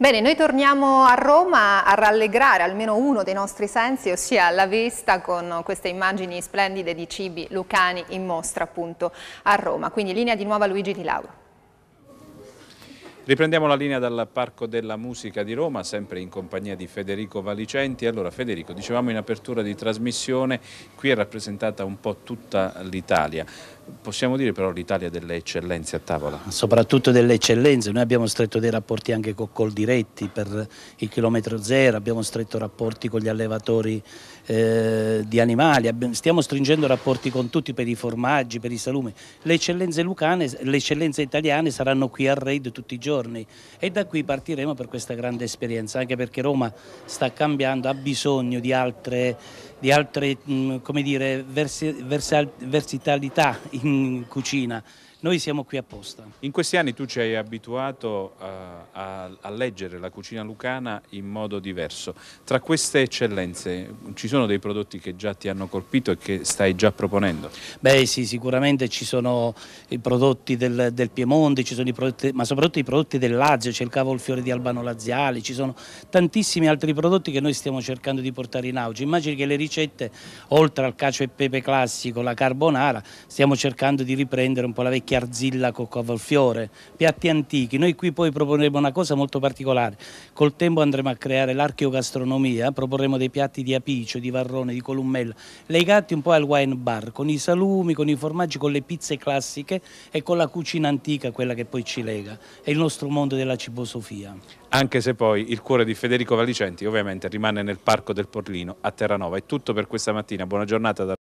Bene, noi torniamo a Roma a rallegrare almeno uno dei nostri sensi, ossia la vista con queste immagini splendide di cibi lucani in mostra appunto a Roma. Quindi linea di nuovo a Luigi Di Lauro. Riprendiamo la linea dal Parco della Musica di Roma, sempre in compagnia di Federico Valicenti. Allora Federico, dicevamo in apertura di trasmissione, qui è rappresentata un po' tutta l'Italia. Possiamo dire però l'Italia delle eccellenze a tavola? Soprattutto delle eccellenze, noi abbiamo stretto dei rapporti anche con Coldiretti per il chilometro zero, abbiamo stretto rapporti con gli allevatori eh, di animali, stiamo stringendo rapporti con tutti per i formaggi, per i salumi. Le eccellenze lucane, le eccellenze italiane saranno qui a Raid tutti i giorni giorni e da qui partiremo per questa grande esperienza, anche perché Roma sta cambiando, ha bisogno di altre, di altre mm, dire, versi, versalità in cucina. Noi siamo qui apposta. In questi anni tu ci hai abituato a, eh, a, a leggere la cucina lucana in modo diverso. Tra queste eccellenze ci sono dei prodotti che già ti hanno colpito e che stai già proponendo? Beh sì, sicuramente ci sono i prodotti del, del Piemonte, i prodotti, ma soprattutto i prodotti del Lazio, c'è il cavolfiore di Albano Laziali, ci sono tantissimi altri prodotti che noi stiamo cercando di portare in auge. Immagini che le ricette, oltre al cacio e pepe classico, la carbonara, stiamo cercando di riprendere un po' la vecchia Macchia Arzilla con Cavolfiore, piatti antichi. Noi qui poi proporremo una cosa molto particolare. Col tempo andremo a creare l'archeogastronomia, proporremo dei piatti di apicio, di varrone, di colummella, legati un po' al wine bar, con i salumi, con i formaggi, con le pizze classiche e con la cucina antica, quella che poi ci lega. È il nostro mondo della cibosofia. Anche se poi il cuore di Federico Valicenti ovviamente rimane nel Parco del Porlino a Terranova. È tutto per questa mattina. Buona giornata da